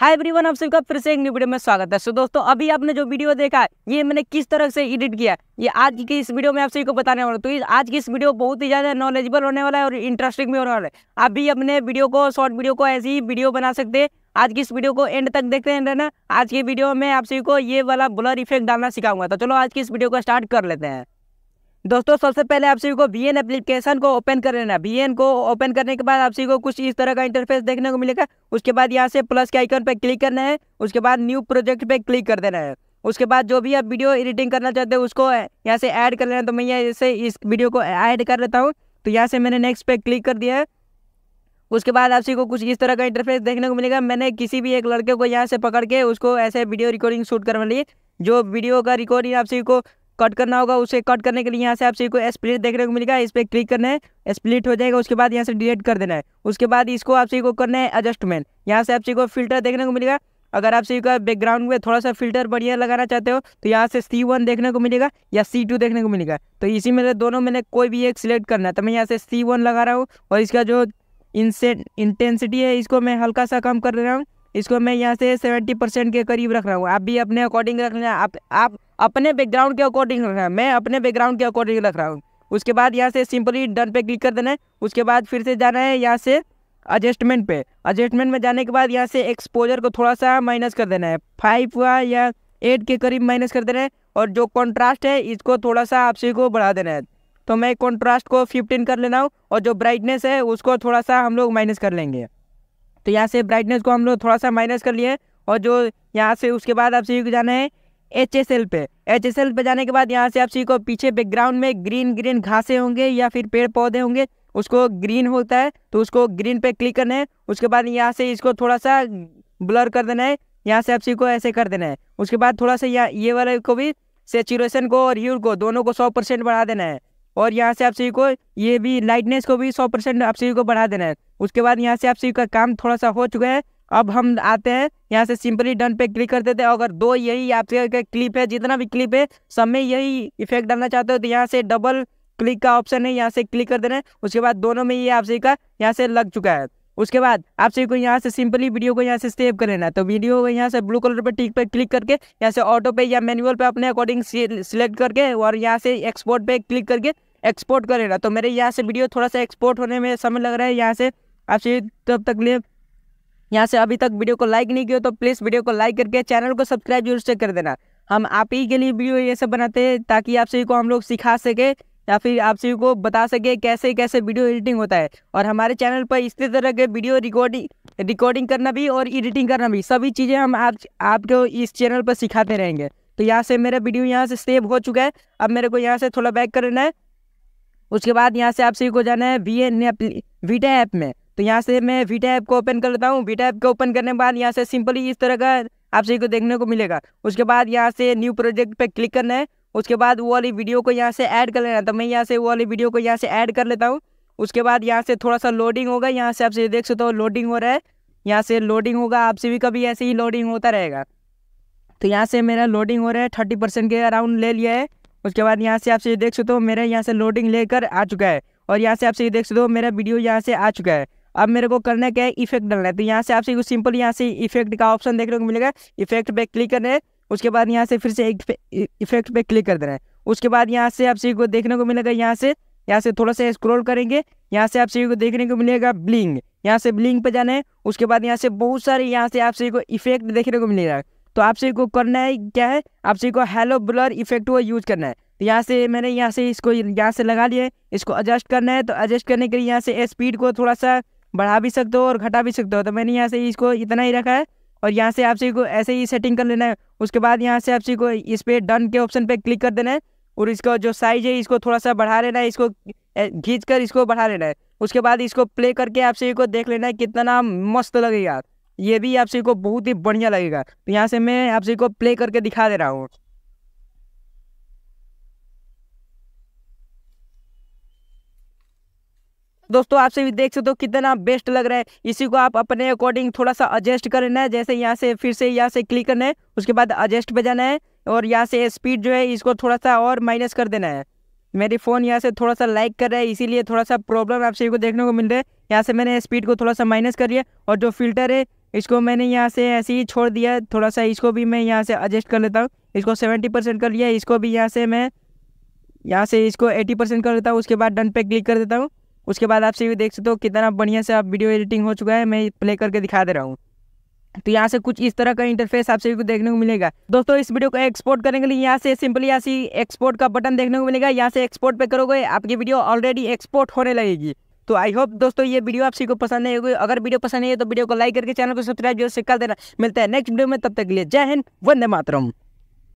hi everyone आप सबका फिर से एक न्यू वीडियो में स्वागत है सो दोस्तों अभी आपने जो वीडियो देखा ये मैंने किस तरह से एडिट किया ये आज की इस वीडियो में आप सभी को बताने वाला हूँ तो आज की इस वीडियो बहुत ही ज़्यादा नॉलेजेबल होने वाला है और इंटरेस्टिंग भी होने वाला है आप भी अपने वीडियो को शॉर्ट वीडियो को ऐसी ही वीडियो बना सकते हैं आज की इस वीडियो को एंड तक देखते हैं ना आज की वीडियो में आप सभी को ये वाला ब्लर इफेक्ट डालना सिखाऊंगा तो चलो आज की इस वीडियो को स्टार्ट कर लेते हैं दोस्तों सबसे पहले आप सभी को बी एन एप्लीकेशन को ओपन कर लेना बी एन को ओपन करने के बाद आप सभी को कुछ इस तरह का इंटरफेस देखने को मिलेगा उसके बाद यहाँ से प्लस के आइकन पर क्लिक करना है उसके बाद न्यू प्रोजेक्ट पर क्लिक कर देना है उसके बाद जो भी आप वीडियो एडिटिंग करना चाहते हैं उसको यहाँ से ऐड कर लेना तो मैं यहाँ से इस वीडियो को ऐड कर लेता हूँ तो यहाँ से मैंने नेक्स्ट पे क्लिक कर दिया है उसके बाद आप सभी को कुछ इस तरह का इंटरफेस देखने को मिलेगा मैंने किसी भी एक लड़के को यहाँ से पकड़ के उसको ऐसे वीडियो रिकॉर्डिंग शूट करवा ली जो वीडियो का रिकॉर्डिंग आप सभी को कट करना होगा उसे कट करने के लिए यहाँ से आप सभी को स्प्लिट देखने को मिलेगा इस पर क्लिक करना है स्प्लिट हो जाएगा उसके बाद यहाँ से डिलीट कर देना है उसके बाद इसको आप सभी को करना है एडजस्टमेंट यहाँ से आप सभी को फिल्टर देखने को मिलेगा अगर आप सभी का बैकग्राउंड में थोड़ा सा फिल्टर बढ़िया लगाना चाहते हो तो यहाँ से सी वन देखने को मिलेगा या सी टू देखने को मिलेगा तो इसी में दोनों मैंने कोई भी एक सिलेक्ट करना है तो मैं यहाँ से सी वन लगा रहा हूँ और इसका जो इंसेंट इंटेंसिटी है इसको मैं हल्का सा कम कर रहा हूँ इसको मैं यहाँ से सेवेंटी परसेंट के करीब रख रहा हूँ आप भी अपने अकॉर्डिंग रख लेना आप आप अपने बैकग्राउंड के अकॉर्डिंग रख रहे हैं मैं अपने बैकग्राउंड के अकॉर्डिंग रख रहा हूँ उसके बाद यहाँ से सिंपली डन पे क्लिक कर देना है उसके बाद फिर से जाना है यहाँ से एडजस्टमेंट पे एडजस्टमेंट में जाने के बाद यहाँ से एक्सपोजर को थोड़ा सा माइनस कर देना है फाइव हुआ या एट के करीब माइनस कर देना है और जो कॉन्ट्रास्ट है इसको थोड़ा सा आपसी को बढ़ा देना है तो मैं कॉन्ट्रास्ट को फिफ्टीन कर लेना हूँ और जो ब्राइटनेस है उसको थोड़ा सा हम लोग माइनस कर लेंगे तो यहाँ से ब्राइटनेस को हम लोग थोड़ा सा माइनस कर लिए और जो यहाँ से उसके बाद आप सभी को जाना है एच एस एल पे एच एस एल पे जाने के बाद यहाँ से आप सभी को पीछे बैकग्राउंड में ग्रीन ग्रीन घासें होंगे या फिर पेड़ पौधे होंगे उसको ग्रीन होता है तो उसको ग्रीन पे क्लिक करना है उसके बाद यहाँ से इसको थोड़ा सा ब्लर कर देना है यहाँ से आप सभी को ऐसे कर देना है उसके बाद थोड़ा सा यहाँ ये वाले को भी सेचुरेशन को और यूर को दोनों को सौ परसेंट बढ़ा देना है और यहाँ से आप सभी को ये भी लाइटनेस को भी सौ परसेंट आप सभी को बढ़ा देना है उसके बाद यहाँ से आप सभी का काम थोड़ा सा हो चुका है अब हम आते हैं यहाँ से सिंपली डन पे क्लिक कर देते हैं अगर दो यही आपके क्लिप है जितना भी क्लिप है सब में यही इफेक्ट डालना चाहते हो तो यहाँ से डबल क्लिक का ऑप्शन है यहाँ से क्लिक कर देना है उसके बाद दोनों में ये आप सभी का यहाँ से लग चुका है उसके बाद आप सभी को यहाँ से सिंपली वीडियो को यहाँ से सेव कर लेना तो वीडियो को यहाँ से ब्लू कलर पर टिक पर क्लिक करके यहाँ से ऑटो पे या मैनुअल पे अपने अकॉर्डिंग सिलेक्ट करके और यहाँ से एक्सपोर्ट पे क्लिक करके एक्सपोर्ट करेगा तो मेरे यहाँ से वीडियो थोड़ा सा एक्सपोर्ट होने में समय लग रहा है यहाँ से आपसे तब तक लिए यहाँ से अभी तक वीडियो को लाइक नहीं किया तो प्लीज़ वीडियो को लाइक करके चैनल को सब्सक्राइब जरूर से कर देना हम आप ही के लिए वीडियो ये सब बनाते हैं ताकि आप सभी को हम लोग सिखा सके या फिर आप सभी को बता सके कैसे कैसे वीडियो एडिटिंग होता है और हमारे चैनल पर इसी तरह के वीडियो रिकॉर्डिंग रिकॉर्डिंग करना भी और एडिटिंग करना भी सभी चीज़ें हम आप आपको इस चैनल पर सिखाते रहेंगे तो यहाँ से मेरा वीडियो यहाँ से सेव हो चुका है अब मेरे को यहाँ से थोड़ा बैक करना है उसके बाद यहाँ से आप सभी को जाना है वी एन वीटा ऐप में तो यहाँ से मैं वीटा ऐप को ओपन कर लेता हूँ वीटा ऐप को ओपन करने के बाद यहाँ से सिंपली इस तरह का आप सभी को देखने को मिलेगा उसके बाद यहाँ से न्यू प्रोजेक्ट पर क्लिक करना है उसके बाद वो वाली वीडियो को यहाँ से ऐड कर लेना तो मैं यहाँ से वो वाली वीडियो को यहाँ से ऐड कर लेता हूँ उसके बाद यहाँ से थोड़ा सा लोडिंग होगा यहाँ से आप सभी देख सकते हो लोडिंग हो रहा है यहाँ से लोडिंग होगा आप सभी का भी ऐसे ही लोडिंग होता रहेगा तो यहाँ से मेरा लोडिंग हो रहा है थर्टी परसेंट के अराउंड ले लिया है उसके बाद यहाँ से आपसे ये देख सकते हो मेरा यहाँ से लोडिंग लेकर आ चुका है और यहाँ से आपसे ये देख सकते हो मेरा वीडियो यहाँ से आ चुका है अब मेरे को करना क्या है इफेक्ट डालना है तो यहाँ से आपसे कुछ सिंपल यहाँ से इफेक्ट का ऑप्शन देखने को मिलेगा इफेक्ट पे क्लिक करना है उसके बाद यहाँ से फिर से इफेक्ट पे क्लिक कर देना है उसके बाद यहाँ से आप सभी को देखने को मिलेगा यहाँ से यहाँ से थोड़ा सा स्क्रॉल करेंगे यहाँ से आप सभी को देखने को मिलेगा ब्लिंग यहाँ से ब्लिंग पे जाना है उसके बाद यहाँ से बहुत सारे यहाँ से आप सभी को इफेक्ट देखने को मिलेगा तो आप सभी को करना है क्या है आप सभी को हेलो ब्लर इफेक्ट को यूज करना है तो यहाँ से मैंने यहाँ से इसको यहाँ से लगा लिया है इसको एडजस्ट करना है तो एडजस्ट करने के लिए यहाँ से स्पीड को थोड़ा सा बढ़ा भी सकते हो और घटा भी सकते हो तो मैंने यहाँ से इसको इतना ही रखा है और यहाँ से आप सभी को ऐसे ही सेटिंग कर लेना है उसके बाद यहाँ से आप सभी को इस पर डन के ऑप्शन पर क्लिक कर देना है और इसका जो साइज है इसको थोड़ा सा बढ़ा लेना है इसको घींच कर इसको बढ़ा लेना है उसके बाद इसको प्ले करके आप सभी को देख लेना है कितना मस्त लगेगा ये भी आप सभी को बहुत ही बढ़िया लगेगा तो यहाँ से मैं आप सभी को प्ले करके दिखा दे रहा हूँ दोस्तों आपसे सभी देख सकते हो कितना बेस्ट लग रहा है इसी को आप अपने अकॉर्डिंग थोड़ा सा एडजस्ट करना है जैसे यहाँ से फिर से यहाँ से क्लिक करना है उसके बाद एडजस्ट पे जाना है और यहाँ से स्पीड जो है इसको थोड़ा सा और माइनस कर देना है मेरी फ़ोन यहाँ से थोड़ा सा लाइक कर रहा है इसीलिए थोड़ा सा प्रॉब्लम आप सभी को देखने को मिल रहा है यहाँ से मैंने स्पीड को थोड़ा सा माइनस कर लिया और जो फिल्टर है इसको मैंने यहाँ से ऐसे ही छोड़ दिया थोड़ा सा इसको भी मैं यहाँ से एडजस्ट कर लेता हूँ इसको सेवेंटी परसेंट कर लिया इसको भी यहाँ से मैं यहाँ से इसको एटी परसेंट कर लेता हूँ उसके बाद डन पे क्लिक कर देता हूँ उसके बाद आप सभी देख सकते हो कितना बढ़िया से आप वीडियो एडिटिंग हो चुका है मैं प्ले करके दिखा दे रहा हूँ तो यहाँ से कुछ इस तरह का इंटरफेस आप सभी को देखने को मिलेगा दोस्तों इस वीडियो को एक्सपोर्ट करने के लिए यहाँ से सिंपली यहाँ से एक्सपोर्ट का बटन देखने को मिलेगा यहाँ से एक्सपोर्ट पे करोगे आपकी वीडियो ऑलरेडी एक्सपोर्ट होने लगेगी तो आई होप दोस्तों ये वीडियो आप को पसंद नहीं होगी अगर वीडियो पसंद नहीं है तो वीडियो को लाइक करके चैनल को सब्सक्राइब जरूर से कर देना मिलता है नेक्स्ट वीडियो में तब तक के लिए जय हिंद वंदे मातरम